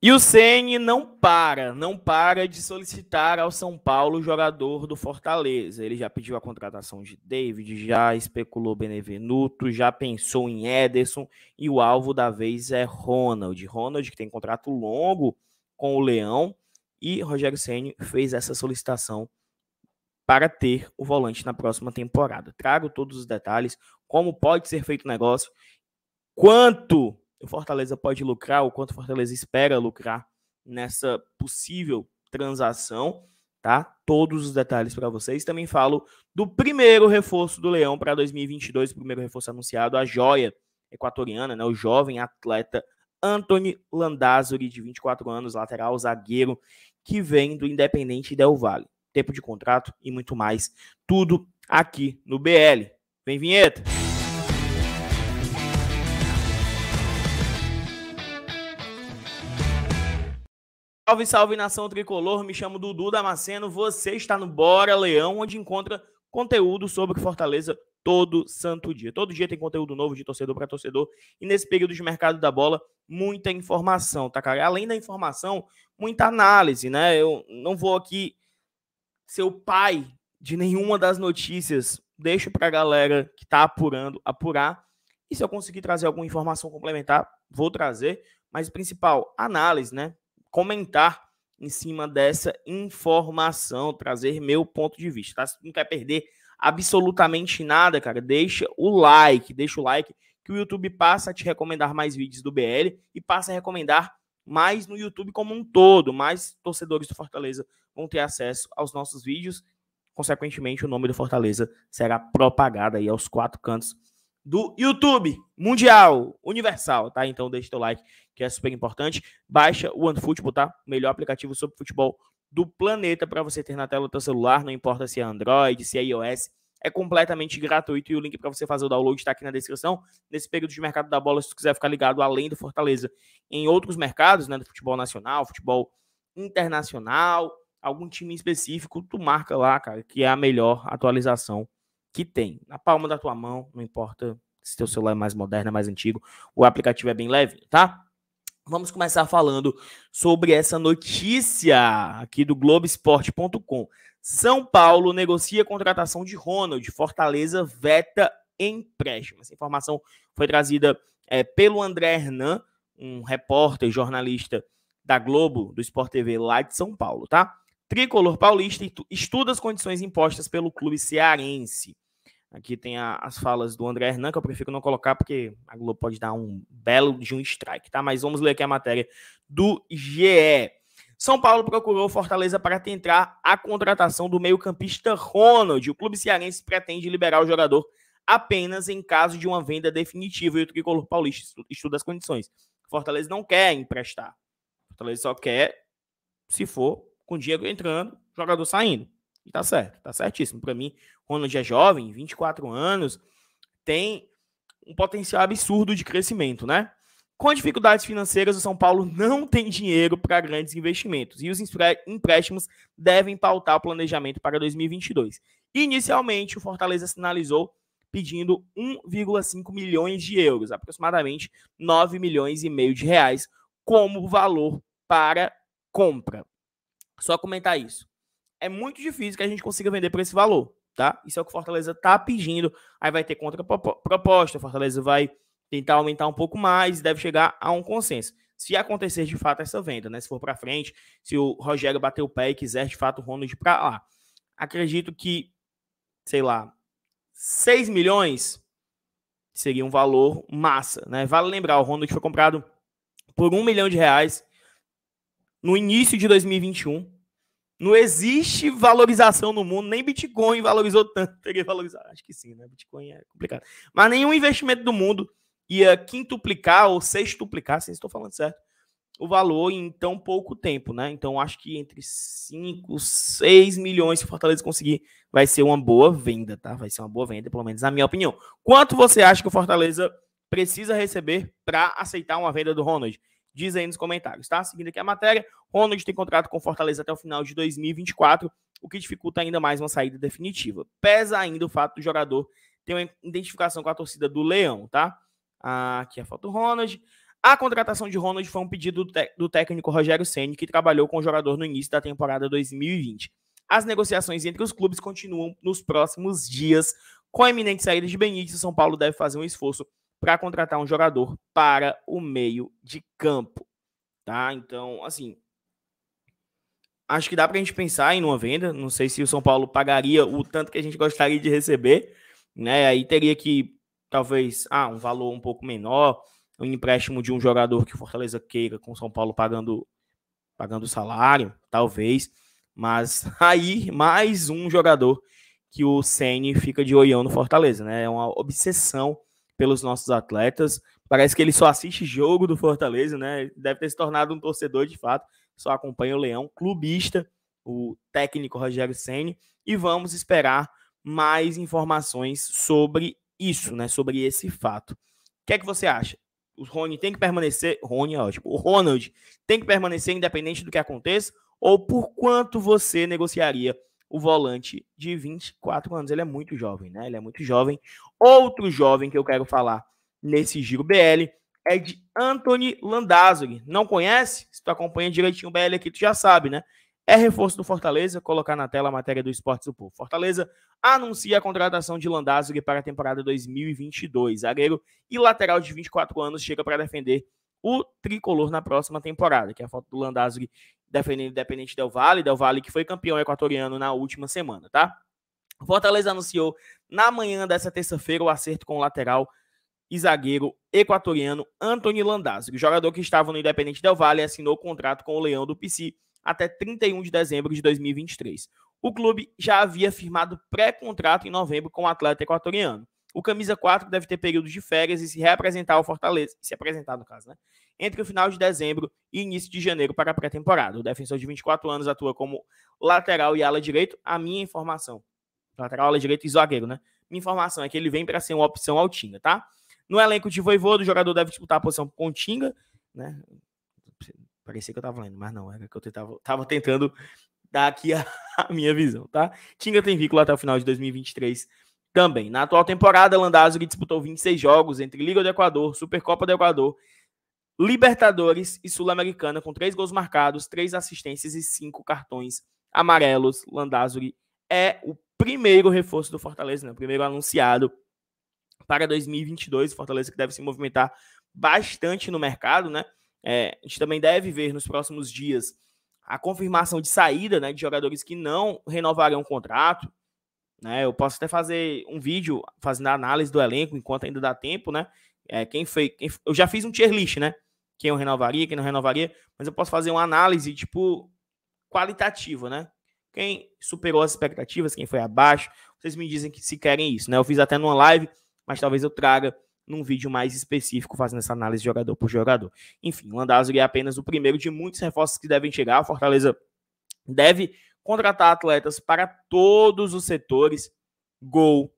E o Ceni não para, não para de solicitar ao São Paulo jogador do Fortaleza. Ele já pediu a contratação de David, já especulou Benevenuto, já pensou em Ederson e o alvo da vez é Ronald. Ronald que tem contrato longo com o Leão e Rogério Ceni fez essa solicitação para ter o volante na próxima temporada. Trago todos os detalhes, como pode ser feito o negócio, quanto o Fortaleza pode lucrar, o quanto o Fortaleza espera lucrar nessa possível transação, tá? Todos os detalhes para vocês. Também falo do primeiro reforço do Leão para 2022, o primeiro reforço anunciado, a joia equatoriana, né? O jovem atleta Anthony Landázuri, de 24 anos, lateral zagueiro, que vem do Independente Del Vale. Tempo de contrato e muito mais. Tudo aqui no BL. Vem vinheta! Salve, salve nação tricolor, me chamo Dudu Damasceno, você está no Bora Leão, onde encontra conteúdo sobre Fortaleza todo santo dia. Todo dia tem conteúdo novo de torcedor para torcedor e nesse período de mercado da bola, muita informação, tá cara? Além da informação, muita análise, né? Eu não vou aqui ser o pai de nenhuma das notícias, deixo para a galera que está apurando apurar. E se eu conseguir trazer alguma informação complementar, vou trazer, mas o principal, análise, né? comentar em cima dessa informação, trazer meu ponto de vista, tá? Se não quer perder absolutamente nada, cara, deixa o like, deixa o like que o YouTube passa a te recomendar mais vídeos do BL e passa a recomendar mais no YouTube como um todo, mais torcedores do Fortaleza vão ter acesso aos nossos vídeos, consequentemente o nome do Fortaleza será propagado aí aos quatro cantos do YouTube Mundial Universal, tá? Então deixa teu like, que é super importante. Baixa o OneFootball, tá? O melhor aplicativo sobre futebol do planeta para você ter na tela do teu celular, não importa se é Android, se é iOS, é completamente gratuito e o link para você fazer o download está aqui na descrição. Nesse período de mercado da bola, se tu quiser ficar ligado além do Fortaleza, em outros mercados, né, do futebol nacional, futebol internacional, algum time específico, tu marca lá, cara, que é a melhor atualização que tem. Na palma da tua mão, não importa se teu celular é mais moderno, é mais antigo, o aplicativo é bem leve, tá? Vamos começar falando sobre essa notícia aqui do Globoesporte.com. São Paulo negocia a contratação de Ronald, Fortaleza veta empréstimo. Essa informação foi trazida é, pelo André Hernan, um repórter, jornalista da Globo, do Sport TV lá de São Paulo, tá? Tricolor paulista estuda as condições impostas pelo clube cearense. Aqui tem a, as falas do André Hernan, que eu prefiro não colocar, porque a Globo pode dar um belo de um strike, tá? Mas vamos ler aqui a matéria do GE. São Paulo procurou Fortaleza para tentar a contratação do meio-campista Ronald. O clube cearense pretende liberar o jogador apenas em caso de uma venda definitiva e o tricolor paulista estuda as condições. Fortaleza não quer emprestar. Fortaleza só quer, se for, com dinheiro entrando, jogador saindo. E tá certo, tá certíssimo. Para mim, Ronald é jovem, 24 anos, tem um potencial absurdo de crescimento, né? Com dificuldades financeiras, o São Paulo não tem dinheiro para grandes investimentos e os empréstimos devem pautar o planejamento para 2022. Inicialmente, o Fortaleza sinalizou pedindo 1,5 milhões de euros, aproximadamente 9 milhões e meio de reais, como valor para compra. Só comentar isso é muito difícil que a gente consiga vender por esse valor, tá? Isso é o que o Fortaleza tá pedindo. Aí vai ter contraproposta, Fortaleza vai tentar aumentar um pouco mais, e deve chegar a um consenso. Se acontecer de fato essa venda, né? Se for para frente, se o Rogério bater o pé e quiser de fato o Ronald para lá. Acredito que, sei lá, 6 milhões seria um valor massa, né? Vale lembrar, o Ronald foi comprado por um milhão de reais no início de 2021 não existe valorização no mundo, nem Bitcoin valorizou tanto. Teria valorizado, acho que sim, né? Bitcoin é complicado. Mas nenhum investimento do mundo ia quintuplicar ou sextuplicar, se estou falando certo, o valor em tão pouco tempo, né? Então acho que entre 5, 6 milhões, se o Fortaleza conseguir, vai ser uma boa venda, tá? Vai ser uma boa venda, pelo menos na minha opinião. Quanto você acha que o Fortaleza precisa receber para aceitar uma venda do Ronald? Diz aí nos comentários, tá? Seguindo aqui a matéria, Ronald tem contrato com Fortaleza até o final de 2024, o que dificulta ainda mais uma saída definitiva. Pesa ainda o fato do jogador ter uma identificação com a torcida do Leão, tá? Ah, aqui a foto do Ronald. A contratação de Ronald foi um pedido do, técnico Rogério Ceni, que trabalhou com o jogador no início da temporada 2020. As negociações entre os clubes continuam nos próximos dias. Com a iminente saída de Benítez, São Paulo deve fazer um esforço para contratar um jogador para o meio de campo, tá? Então, assim, acho que dá para a gente pensar em uma venda. Não sei se o São Paulo pagaria o tanto que a gente gostaria de receber, né? Aí teria que talvez ah, um valor um pouco menor, um empréstimo de um jogador que o Fortaleza queira com o São Paulo pagando pagando salário, talvez, mas aí mais um jogador que o Ceni fica de olhão no Fortaleza, né? É uma obsessão pelos nossos atletas. Parece que ele só assiste jogo do Fortaleza, né? Deve ter se tornado um torcedor de fato, só acompanha o Leão, clubista, o técnico Rogério Ceni, e vamos esperar mais informações sobre isso, né? Sobre esse fato. O que é que você acha? O Rony tem que permanecer. Rony é ótimo. O Ronald tem que permanecer independente do que aconteça? Ou por quanto você negociaria o volante de 24 anos? Ele é muito jovem, né? Ele é muito jovem. Outro jovem que eu quero falar nesse giro BL é de Anthony Landazuri. Não conhece? Se tu acompanha direitinho o BL aqui, tu já sabe, né? É reforço do Fortaleza, colocar na tela a matéria do Esportes do Povo. Fortaleza anuncia a contratação de Landazuri para a temporada 2022. Zagueiro e lateral de 24 anos chega para defender o tricolor na próxima temporada, que é a foto do Landazuri defendendo Independente Del Valle, Del Valle que foi campeão equatoriano na última semana, tá? O Fortaleza anunciou na manhã dessa terça-feira o acerto com o lateral e zagueiro equatoriano Antônio Landazzo. O jogador que estava no Independente Del Vale assinou contrato com o Leão do PC até 31 de dezembro de 2023. O clube já havia firmado pré-contrato em novembro com o atleta equatoriano. O camisa 4 deve ter período de férias e se reapresentar ao Fortaleza, se apresentar no caso, né? Entre o final de dezembro e início de janeiro para a pré-temporada. O defensor de 24 anos atua como lateral e ala direito. A minha informação Lateral, ala é direito e zagueiro, né? Minha informação é que ele vem para ser uma opção ao Tinga, tá? No elenco de Voivodo, o jogador deve disputar a posição com o Tinga, né? Parecia que eu tava lendo, mas não, era que eu tentava, tava tentando dar aqui a, a minha visão, tá? Tinga tem vínculo até o final de 2023 também. Na atual temporada, Landázuri disputou 26 jogos entre Liga do Equador, Supercopa do Equador, Libertadores e Sul-Americana, com três gols marcados, três assistências e cinco cartões amarelos. Landázuri é o primeiro reforço do Fortaleza, né? primeiro anunciado para 2022. O Fortaleza que deve se movimentar bastante no mercado, né? É, a gente também deve ver nos próximos dias a confirmação de saída né, de jogadores que não renovarão o contrato. Né? Eu posso até fazer um vídeo fazendo a análise do elenco enquanto ainda dá tempo, né? É, quem foi, quem, eu já fiz um tier list, né? Quem eu renovaria, quem não renovaria, mas eu posso fazer uma análise tipo qualitativa, né? quem superou as expectativas, quem foi abaixo. Vocês me dizem que se querem isso, né? Eu fiz até numa live, mas talvez eu traga num vídeo mais específico fazendo essa análise jogador por jogador. Enfim, o Landázuri é apenas o primeiro de muitos reforços que devem chegar. A Fortaleza deve contratar atletas para todos os setores: gol,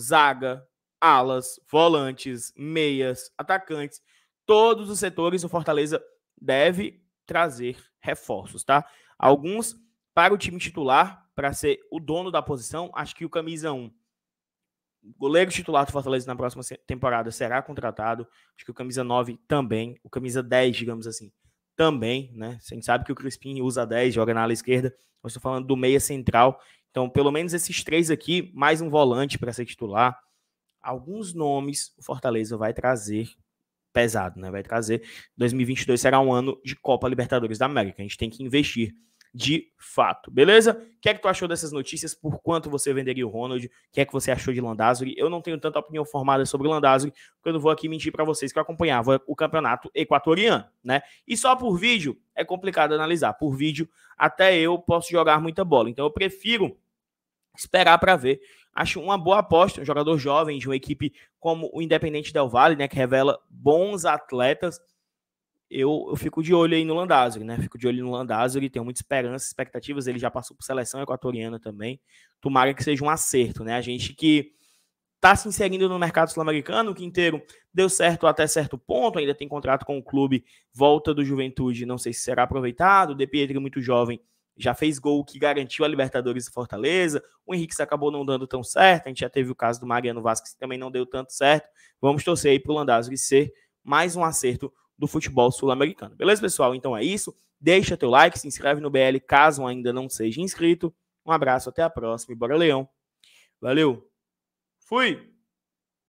zaga, alas, volantes, meias, atacantes, todos os setores o Fortaleza deve trazer reforços, tá? Alguns para o time titular, para ser o dono da posição, acho que o camisa 1 o goleiro titular do Fortaleza na próxima temporada será contratado. Acho que o camisa 9 também, o camisa 10, digamos assim, também, né? A gente sabe que o Crispim usa 10, joga na ala esquerda. mas estou falando do meia central. Então, pelo menos esses três aqui, mais um volante para ser titular. Alguns nomes o Fortaleza vai trazer pesado, né? Vai trazer. 2022 será um ano de Copa Libertadores da América. A gente tem que investir de fato, beleza? O que é que tu achou dessas notícias? Por quanto você venderia o Ronald? O que é que você achou de Landázuri? Eu não tenho tanta opinião formada sobre o Landázuri, porque eu não vou aqui mentir para vocês que eu acompanhava o campeonato equatoriano, né? E só por vídeo é complicado analisar. Por vídeo, até eu posso jogar muita bola. Então eu prefiro esperar para ver. Acho uma boa aposta, um jogador jovem de uma equipe como o Independente Del Valle, né, que revela bons atletas eu, eu fico de olho aí no Landázuri, né? Fico de olho no Landázuri, tenho muita esperança, expectativas. Ele já passou por seleção equatoriana também. Tomara que seja um acerto, né? A gente que está se inserindo no mercado sul-americano, o Quinteiro deu certo até certo ponto, ainda tem contrato com o clube, volta do Juventude, não sei se será aproveitado. O De Pietri, muito jovem, já fez gol que garantiu a Libertadores e Fortaleza. O Henrique se acabou não dando tão certo. A gente já teve o caso do Mariano Vasquez, que também não deu tanto certo. Vamos torcer aí para o Landázuri ser mais um acerto do futebol sul-americano. Beleza, pessoal? Então é isso. Deixa teu like, se inscreve no BL caso ainda não seja inscrito. Um abraço, até a próxima e bora Leão. Valeu. Fui.